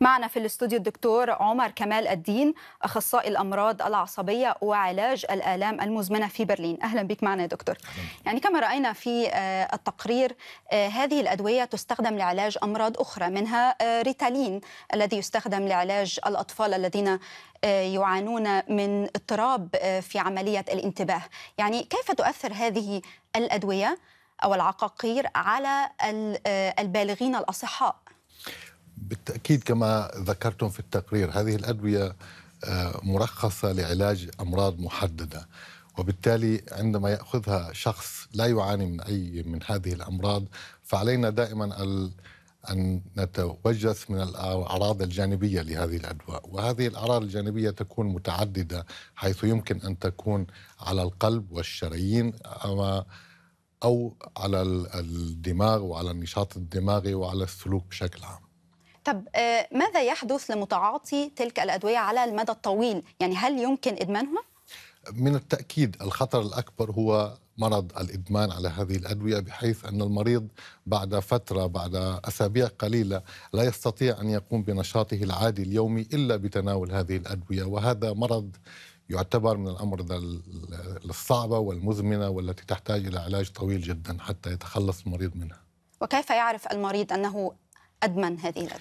معنا في الاستوديو الدكتور عمر كمال الدين اخصائي الامراض العصبيه وعلاج الالام المزمنه في برلين اهلا بك معنا يا دكتور يعني كما راينا في آه، التقرير آه، هذه الادويه تستخدم لعلاج امراض اخرى منها آه، ريتالين الذي يستخدم لعلاج الاطفال الذين يعانون من اضطراب في عمليه الانتباه يعني كيف تؤثر هذه الادويه او العقاقير على البالغين الاصحاء بالتأكيد كما ذكرتم في التقرير هذه الأدوية آه، مرخصة لعلاج أمراض محددة وبالتالي عندما يأخذها شخص لا يعاني من أي من هذه الأمراض فعلينا دائما أن نتوجس من الأعراض الجانبية لهذه الأدواء وهذه الأعراض الجانبية تكون متعددة حيث يمكن أن تكون على القلب والشرايين أما أو على الدماغ وعلى النشاط الدماغي وعلى السلوك بشكل عام طب آه، ماذا يحدث لمتعاطي تلك الأدوية على المدى الطويل؟ يعني هل يمكن إدمانها؟ من التأكيد الخطر الأكبر هو مرض الادمان على هذه الادويه بحيث ان المريض بعد فتره بعد اسابيع قليله لا يستطيع ان يقوم بنشاطه العادي اليومي الا بتناول هذه الادويه وهذا مرض يعتبر من الامر الصعبه والمزمنه والتي تحتاج الى علاج طويل جدا حتى يتخلص المريض منها. وكيف يعرف المريض انه أدمن هذه الأدوية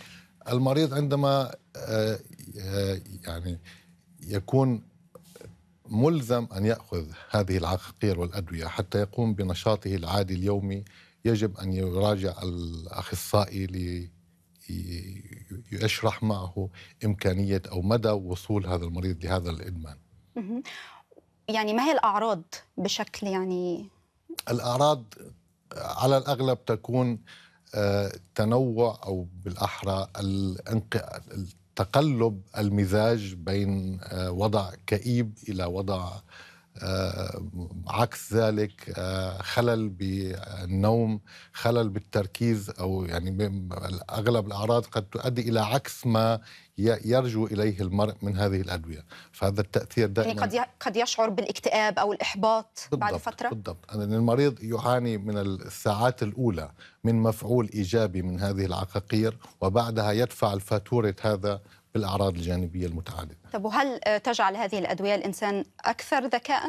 المريض عندما آه، آه، يعني يكون ملزم أن يأخذ هذه العقاقير والأدوية حتى يقوم بنشاطه العادي اليومي يجب أن يراجع الأخصائي لي يشرح معه إمكانية أو مدى وصول هذا المريض لهذا الإدمان يعني ما هي الأعراض بشكل يعني الأعراض على الأغلب تكون تنوع او بالاحرى تقلب المزاج بين آه، وضع كئيب الى وضع آه، عكس ذلك آه، خلل بالنوم خلل بالتركيز او يعني اغلب الاعراض قد تؤدي الى عكس ما يرجو اليه المرء من هذه الادويه فهذا التاثير يعني دائما يعني قد قد يشعر بالاكتئاب او الاحباط بالضبط بعد فتره بالضبط ان المريض يعاني من الساعات الاولى من مفعول ايجابي من هذه العقاقير وبعدها يدفع الفاتوره هذا بالاعراض الجانبيه المتعدده. طب وهل آه، تجعل هذه الادويه الانسان اكثر ذكاء؟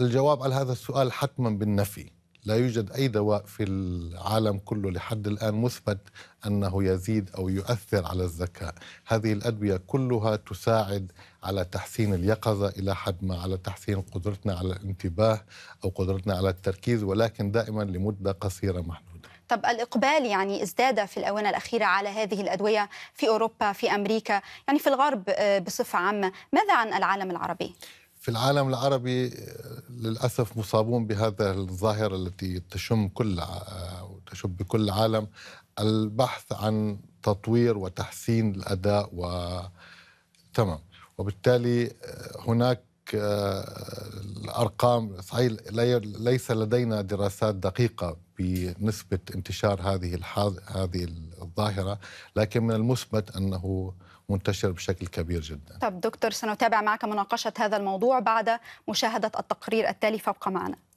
الجواب على هذا السؤال حتما بالنفي. لا يوجد اي دواء في العالم كله لحد الان مثبت انه يزيد او يؤثر على الذكاء، هذه الادويه كلها تساعد على تحسين اليقظه الى حد ما، على تحسين قدرتنا على الانتباه او قدرتنا على التركيز ولكن دائما لمده قصيره محدوده. طب الإقبال يعني ازداد في الآونة الأخيرة على هذه الأدوية في أوروبا في أمريكا يعني في الغرب آه، بصفة عامة ماذا عن العالم العربي؟ في العالم العربي آه، للأسف مصابون بهذا الظاهرة التي تشم كل آه، تشب بكل عالم البحث عن تطوير وتحسين الأداء و تمام وبالتالي هناك آه، الارقام صحيح ليس لدينا دراسات دقيقه بنسبه انتشار هذه هذه الظاهره لكن من المثبت انه منتشر بشكل كبير جدا طب دكتور سنتابع معك مناقشه هذا الموضوع بعد مشاهده التقرير التالي فابقى معنا